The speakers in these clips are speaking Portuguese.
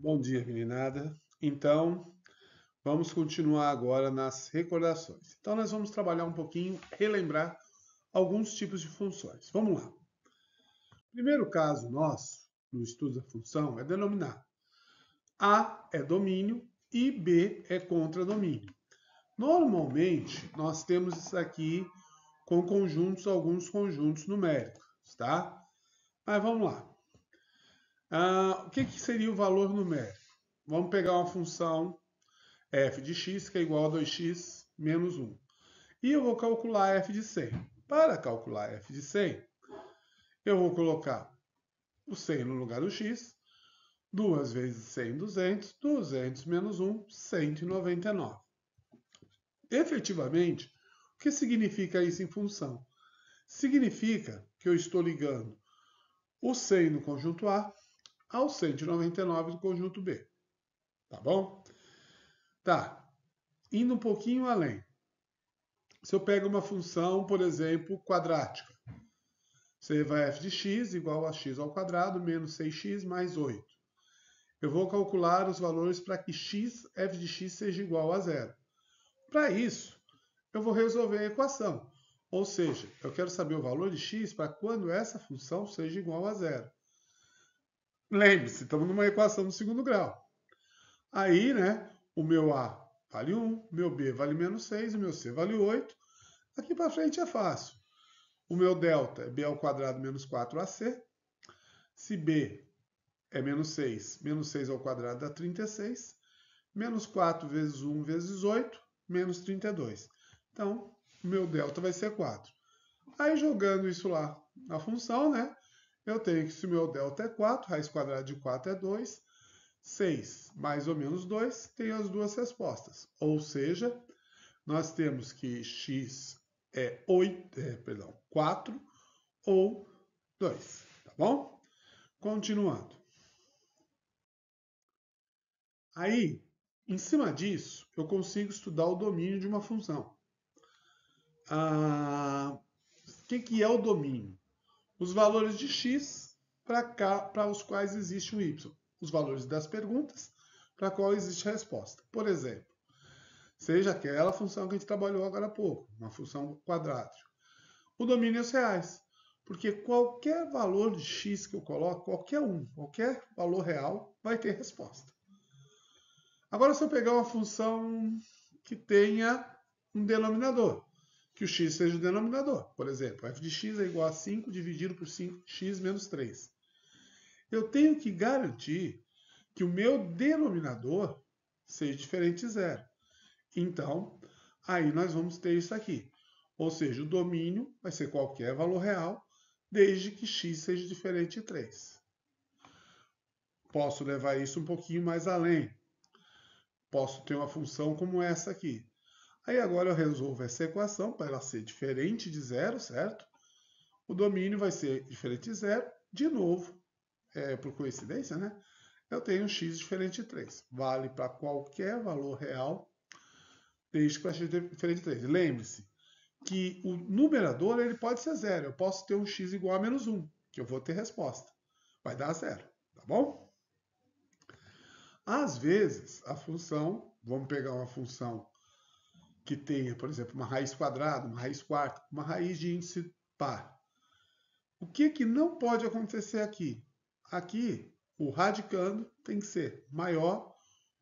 Bom dia, meninada. Então, vamos continuar agora nas recordações. Então, nós vamos trabalhar um pouquinho, relembrar alguns tipos de funções. Vamos lá. O primeiro caso nosso, no estudo da função, é denominar A é domínio e B é contradomínio. Normalmente, nós temos isso aqui com conjuntos, alguns conjuntos numéricos, tá? Mas vamos lá. Ah, o que, que seria o valor numérico? Vamos pegar uma função f de x, que é igual a 2x menos 1. E eu vou calcular f de 100. Para calcular f de 100, eu vou colocar o 100 no lugar do x, 2 vezes 100, 200, 200 menos 1, 199. Efetivamente, o que significa isso em função? Significa que eu estou ligando o 100 no conjunto A ao 199 do conjunto B. Tá bom? Tá. Indo um pouquinho além. Se eu pego uma função, por exemplo, quadrática, você vai f de x igual a x ao quadrado menos 6x mais 8. Eu vou calcular os valores para que x, f de x seja igual a zero. Para isso, eu vou resolver a equação. Ou seja, eu quero saber o valor de x para quando essa função seja igual a zero. Lembre-se, estamos numa equação do segundo grau. Aí, né, o meu A vale 1, meu B vale menos 6, o meu C vale 8. Aqui para frente é fácil. O meu delta é B ao quadrado menos 4AC. Se B é menos 6, menos 6 ao quadrado dá 36. Menos 4 vezes 1 vezes 8, menos 32. Então, o meu delta vai ser 4. Aí jogando isso lá na função, né? Eu tenho que, se o meu delta é 4, raiz quadrada de 4 é 2, 6 mais ou menos 2, tenho as duas respostas. Ou seja, nós temos que x é, 8, é perdão, 4 ou 2, tá bom? Continuando. Aí, em cima disso, eu consigo estudar o domínio de uma função. O ah, que, que é o domínio? os valores de x para os quais existe o y, os valores das perguntas para qual existe a resposta. Por exemplo, seja aquela função que a gente trabalhou agora há pouco, uma função quadrática. O domínio é os reais, porque qualquer valor de x que eu coloco, qualquer um, qualquer valor real, vai ter resposta. Agora, se eu pegar uma função que tenha um denominador, que o x seja o denominador. Por exemplo, f de x é igual a 5 dividido por 5x menos 3. Eu tenho que garantir que o meu denominador seja diferente de zero. Então, aí nós vamos ter isso aqui. Ou seja, o domínio vai ser qualquer valor real, desde que x seja diferente de 3. Posso levar isso um pouquinho mais além. Posso ter uma função como essa aqui. Aí agora eu resolvo essa equação para ela ser diferente de zero, certo? O domínio vai ser diferente de zero. De novo, é, por coincidência, né? Eu tenho x diferente de 3. Vale para qualquer valor real, desde que x diferente de 3. Lembre-se que o numerador ele pode ser zero. Eu posso ter um x igual a menos 1, que eu vou ter resposta. Vai dar zero, tá bom? Às vezes, a função, vamos pegar uma função que tenha, por exemplo, uma raiz quadrada, uma raiz quarta, uma raiz de índice par. O que, que não pode acontecer aqui? Aqui, o radicando tem que ser maior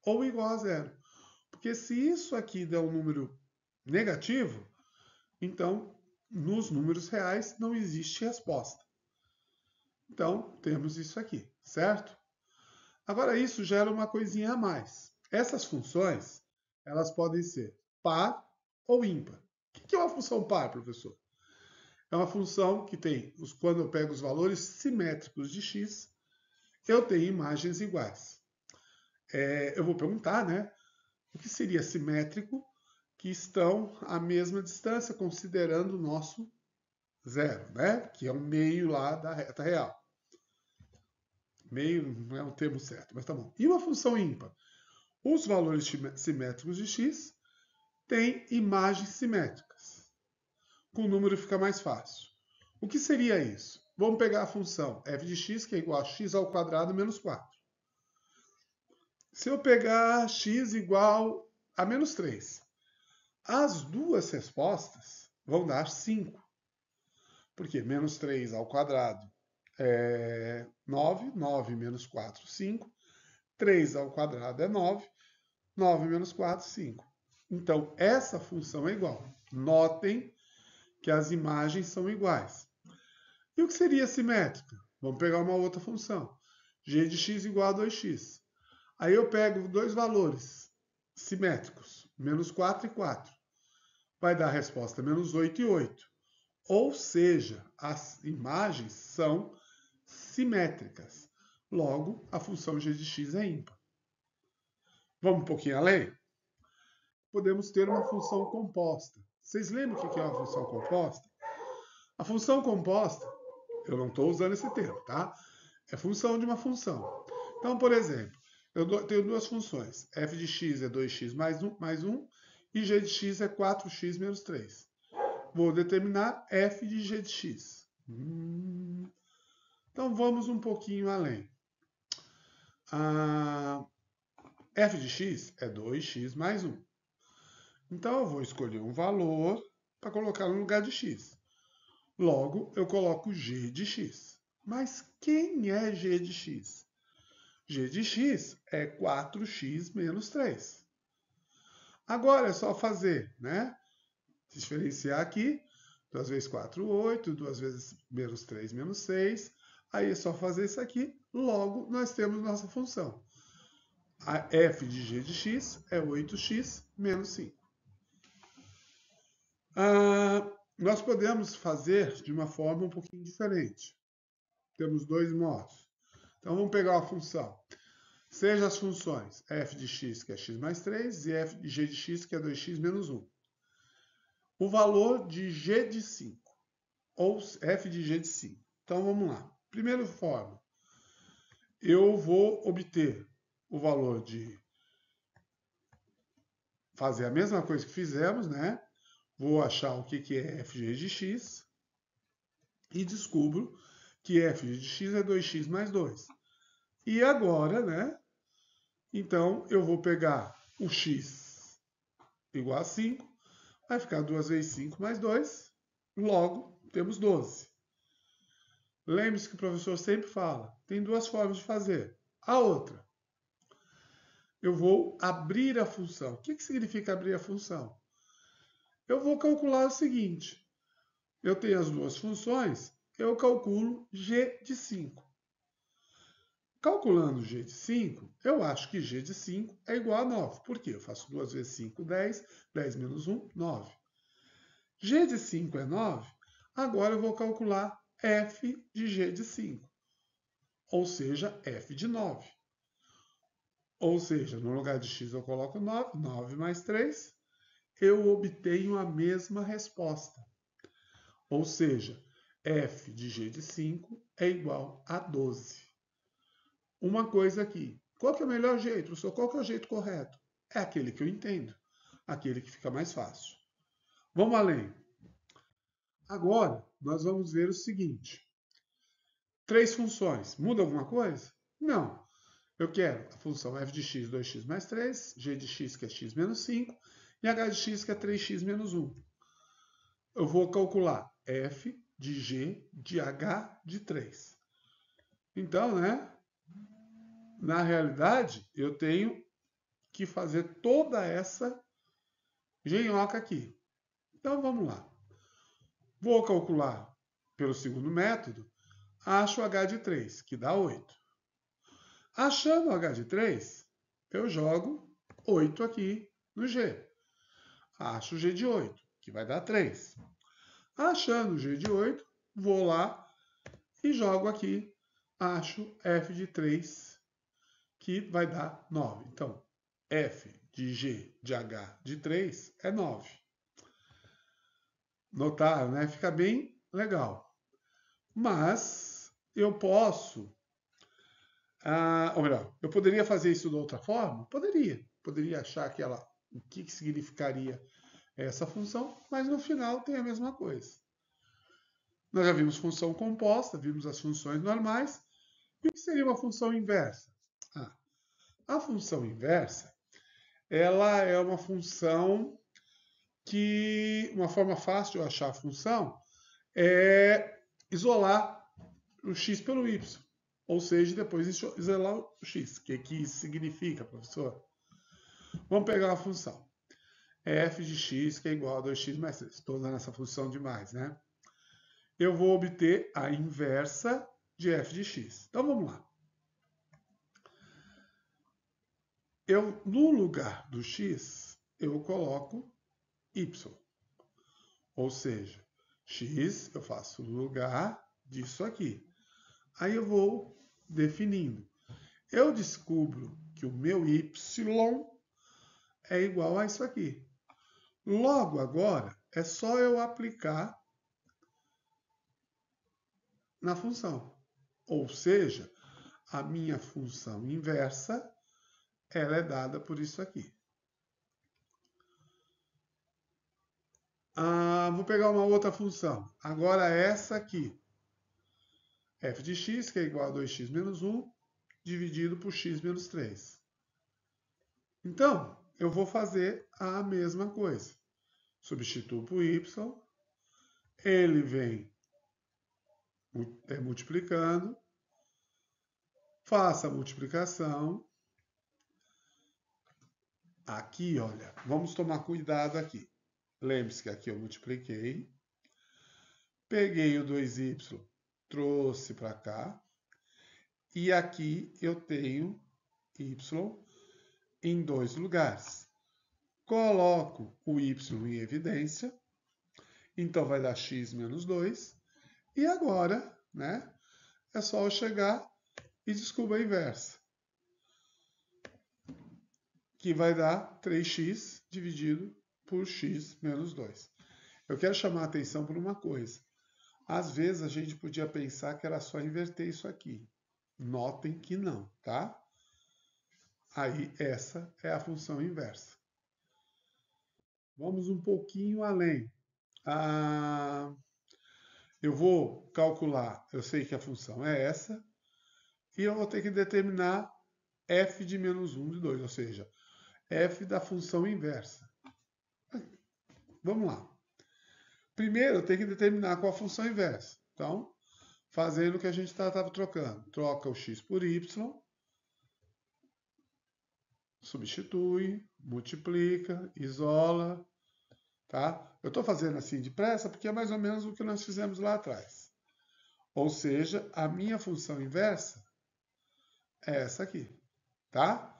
ou igual a zero. Porque se isso aqui der um número negativo, então nos números reais não existe resposta. Então, temos isso aqui, certo? Agora, isso gera uma coisinha a mais. Essas funções, elas podem ser par ou ímpar. O que é uma função par, professor? É uma função que tem, quando eu pego os valores simétricos de x, eu tenho imagens iguais. É, eu vou perguntar, né? O que seria simétrico que estão à mesma distância, considerando o nosso zero, né? Que é o meio lá da reta real. Meio não é um termo certo, mas tá bom. E uma função ímpar? Os valores simétricos de x tem imagens simétricas. Com o número fica mais fácil. O que seria isso? Vamos pegar a função f de x, que é igual a x ao quadrado menos 4. Se eu pegar x igual a menos 3, as duas respostas vão dar 5. Porque menos 3 ao quadrado é 9, 9 menos 4, 5. 3 ao quadrado é 9, 9 menos 4, 5. Então, essa função é igual. Notem que as imagens são iguais. E o que seria simétrica? Vamos pegar uma outra função. g de x igual a 2x. Aí eu pego dois valores simétricos, menos 4 e 4. Vai dar a resposta menos 8 e 8. Ou seja, as imagens são simétricas. Logo, a função g de x é ímpar. Vamos um pouquinho além? podemos ter uma função composta. Vocês lembram o que é uma função composta? A função composta, eu não estou usando esse termo, tá? É função de uma função. Então, por exemplo, eu tenho duas funções. f de x é 2x mais 1, mais 1 e g de x é 4x menos 3. Vou determinar f de g de x. Hum. Então, vamos um pouquinho além. Ah, f de x é 2x mais 1. Então eu vou escolher um valor para colocar no lugar de x. Logo, eu coloco g de x. Mas quem é g de x? g de x é 4x menos 3. Agora é só fazer, né? Diferenciar aqui. 2 vezes 4, 8. 2 vezes menos 3, menos 6. Aí é só fazer isso aqui. Logo, nós temos nossa função. A f de g de x é 8x menos 5. Ah, nós podemos fazer de uma forma um pouquinho diferente. Temos dois modos. Então vamos pegar a função. Seja as funções f de x, que é x mais 3, e f de g de x, que é 2x menos 1. O valor de g de 5, ou f de g de 5. Então vamos lá. Primeira forma, eu vou obter o valor de fazer a mesma coisa que fizemos, né? Vou achar o que, que é fg de x e descubro que f de x é 2x mais 2. E agora, né? Então, eu vou pegar o x igual a 5, vai ficar 2 vezes 5 mais 2, logo, temos 12. Lembre-se que o professor sempre fala, tem duas formas de fazer. A outra, eu vou abrir a função. O que, que significa abrir a função? Eu vou calcular o seguinte. Eu tenho as duas funções, eu calculo g de 5. Calculando g de 5, eu acho que g de 5 é igual a 9. Por quê? Eu faço 2 vezes 5, 10. 10 menos 1, 9. g de 5 é 9. Agora eu vou calcular f de g de 5, ou seja, f de 9. Ou seja, no lugar de x eu coloco 9, 9 mais 3, eu obtenho a mesma resposta. Ou seja, f de g de 5 é igual a 12. Uma coisa aqui, qual que é o melhor jeito, professor? Qual que é o jeito correto? É aquele que eu entendo, aquele que fica mais fácil. Vamos além. Agora, nós vamos ver o seguinte. Três funções. Muda alguma coisa? Não. Eu quero a função f de x, 2x mais 3, g de x, que é x menos 5, e h de x, que é 3x menos 1. Eu vou calcular f de g de h de 3. Então, né? Na realidade, eu tenho que fazer toda essa genhoca aqui. Então, vamos lá. Vou calcular pelo segundo método, acho h de 3, que dá 8. Achando h de 3, eu jogo 8 aqui no g acho G de 8, que vai dar 3. Achando G de 8, vou lá e jogo aqui, acho F de 3, que vai dar 9. Então, F de G de H de 3 é 9. Notaram, né? Fica bem legal. Mas eu posso... Ah, ou melhor, eu poderia fazer isso de outra forma? Poderia. Poderia achar aquela o que, que significaria essa função, mas no final tem a mesma coisa. Nós já vimos função composta, vimos as funções normais. E o que seria uma função inversa? Ah, a função inversa ela é uma função que uma forma fácil de achar a função é isolar o x pelo y, ou seja, depois isolar o x. O que, que isso significa, professor? Vamos pegar a função. É f de x que é igual a 2x mais 3. Estou usando essa função demais, né? Eu vou obter a inversa de f de x. Então vamos lá. Eu, no lugar do x, eu coloco y. Ou seja, x eu faço no lugar disso aqui. Aí eu vou definindo. Eu descubro que o meu y é igual a isso aqui. Logo agora, é só eu aplicar na função. Ou seja, a minha função inversa ela é dada por isso aqui. Ah, vou pegar uma outra função. Agora essa aqui. f de x, que é igual a 2x menos 1, dividido por x menos 3. Então, eu vou fazer a mesma coisa. Substituo por y, ele vem é, multiplicando, faça a multiplicação. Aqui, olha, vamos tomar cuidado aqui. Lembre-se que aqui eu multipliquei, peguei o 2y, trouxe para cá, e aqui eu tenho y em dois lugares. Coloco o y em evidência, então vai dar x menos 2. E agora, né, é só eu chegar e desculpa a inversa. Que vai dar 3x dividido por x menos 2. Eu quero chamar a atenção por uma coisa. Às vezes a gente podia pensar que era só inverter isso aqui. Notem que não, tá? Aí, essa é a função inversa. Vamos um pouquinho além. Ah, eu vou calcular, eu sei que a função é essa, e eu vou ter que determinar f de menos 1 de 2, ou seja, f da função inversa. Vamos lá. Primeiro, eu tenho que determinar qual a função inversa. Então, fazendo o que a gente estava tá, trocando. Troca o x por y, substitui, multiplica, isola, tá? Eu estou fazendo assim depressa porque é mais ou menos o que nós fizemos lá atrás. Ou seja, a minha função inversa é essa aqui, tá?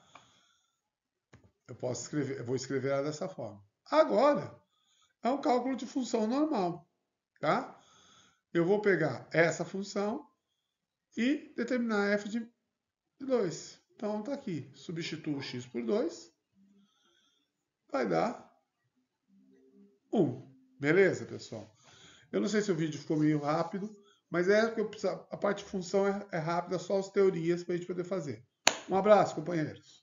Eu posso escrever, eu vou escrever ela dessa forma. Agora, é um cálculo de função normal, tá? Eu vou pegar essa função e determinar f de 2. Então está aqui, substituo x por 2, vai dar 1. Beleza, pessoal? Eu não sei se o vídeo ficou meio rápido, mas é que a parte de função é, é rápida, só as teorias para a gente poder fazer. Um abraço, companheiros.